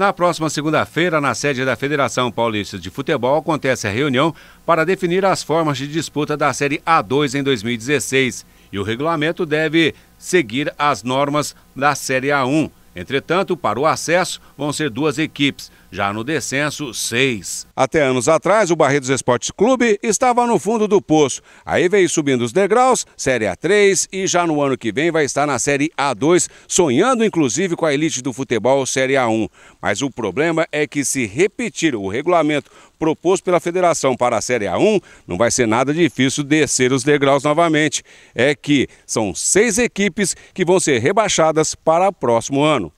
Na próxima segunda-feira, na sede da Federação Paulista de Futebol, acontece a reunião para definir as formas de disputa da Série A2 em 2016 e o regulamento deve seguir as normas da Série A1. Entretanto, para o acesso, vão ser duas equipes. Já no descenso, seis. Até anos atrás, o Barretos Esportes Clube estava no fundo do poço. Aí veio subindo os degraus, Série A3 e já no ano que vem vai estar na Série A2, sonhando inclusive com a elite do futebol Série A1. Mas o problema é que se repetir o regulamento proposto pela federação para a Série A1, não vai ser nada difícil descer os degraus novamente. É que são seis equipes que vão ser rebaixadas para o próximo ano.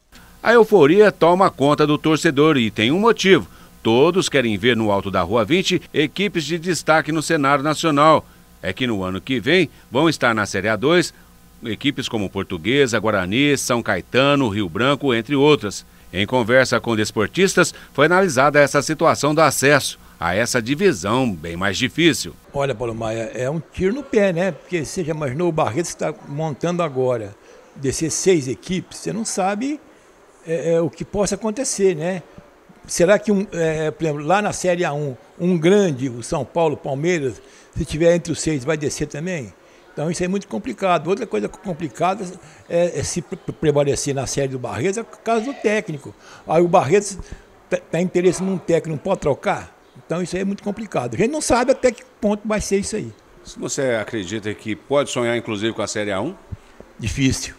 A euforia toma conta do torcedor e tem um motivo. Todos querem ver no Alto da Rua 20 equipes de destaque no cenário nacional. É que no ano que vem vão estar na Série A2 equipes como Portuguesa, Guarani, São Caetano, Rio Branco, entre outras. Em conversa com desportistas, foi analisada essa situação do acesso a essa divisão bem mais difícil. Olha, Paulo Maia, é um tiro no pé, né? Porque você já imaginou o Barreto está montando agora, descer seis equipes, você não sabe é, é, o que possa acontecer, né? Será que, um, é, é por exemplo, lá na Série A1, um grande, o São Paulo, Palmeiras, se tiver entre os seis, vai descer também? Então isso é muito complicado. Outra coisa complicada é, é se prevalecer na série do Barreto é por causa do técnico. Aí o Barreto tem tá, tá interesse num técnico, não pode trocar. Então isso aí é muito complicado. A gente não sabe até que ponto vai ser isso aí. Se você acredita que pode sonhar, inclusive, com a Série A1? Difícil.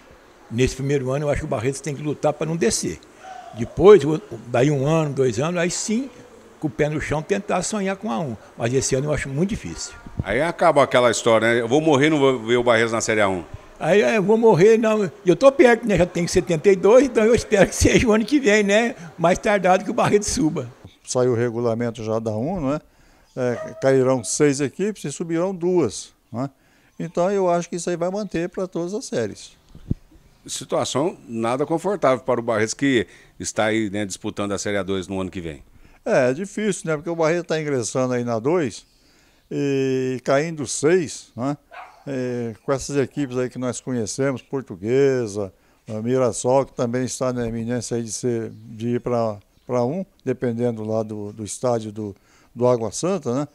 Nesse primeiro ano, eu acho que o Barreto tem que lutar para não descer. Depois, daí um ano, dois anos, aí sim, com o pé no chão, tentar sonhar com a 1. Mas esse ano eu acho muito difícil. Aí acaba aquela história, né? Eu vou morrer não vou ver o Barreiros na Série A1. Aí é, eu vou morrer, não. Eu tô perto, né? Já tenho 72, então eu espero que seja o ano que vem, né? Mais tardado que o Barreto suba. Saiu o regulamento já da 1, né? É, cairão seis equipes e subirão duas. Né? Então eu acho que isso aí vai manter para todas as séries situação nada confortável para o Barreto que está aí né, disputando a Série A2 no ano que vem. É, é difícil, né? Porque o Barreto está ingressando aí na 2 e caindo 6, né? E, com essas equipes aí que nós conhecemos, Portuguesa, eh, Mirassol, que também está na eminência aí de, ser, de ir para um, dependendo lá do, do estádio do, do Água Santa, né?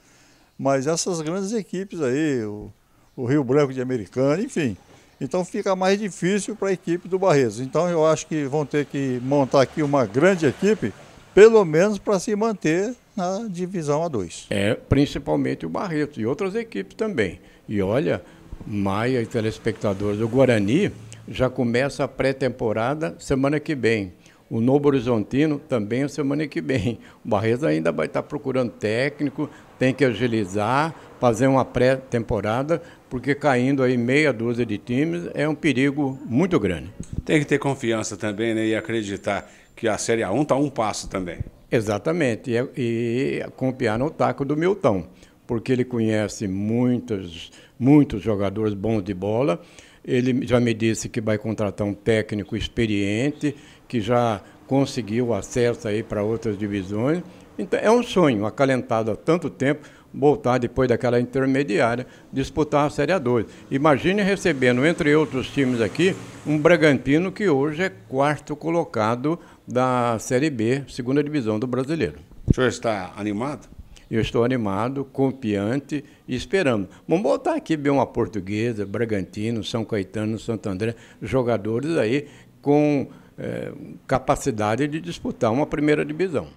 Mas essas grandes equipes aí, o, o Rio Branco de Americana, enfim, então fica mais difícil para a equipe do Barreto. Então eu acho que vão ter que montar aqui uma grande equipe, pelo menos para se manter na divisão A2. É, principalmente o Barreto e outras equipes também. E olha, Maia e telespectadores, o Guarani já começa a pré-temporada semana que vem. O Novo Horizontino também o semana que vem. O Barreto ainda vai estar procurando técnico, tem que agilizar, fazer uma pré-temporada, porque caindo aí meia dúzia de times é um perigo muito grande. Tem que ter confiança também né, e acreditar que a Série A1 está um passo também. Exatamente, e, e confiar no taco do Milton, porque ele conhece muitos, muitos jogadores bons de bola ele já me disse que vai contratar um técnico experiente, que já conseguiu acesso aí para outras divisões. Então é um sonho, acalentado há tanto tempo, voltar depois daquela intermediária, disputar a Série A2. Imagine recebendo, entre outros times aqui, um Bragantino que hoje é quarto colocado da Série B, segunda divisão do brasileiro. O senhor está animado? Eu estou animado, confiante e esperando. Vamos voltar aqui ver uma portuguesa, Bragantino, São Caetano, Santo André, jogadores aí com é, capacidade de disputar uma primeira divisão.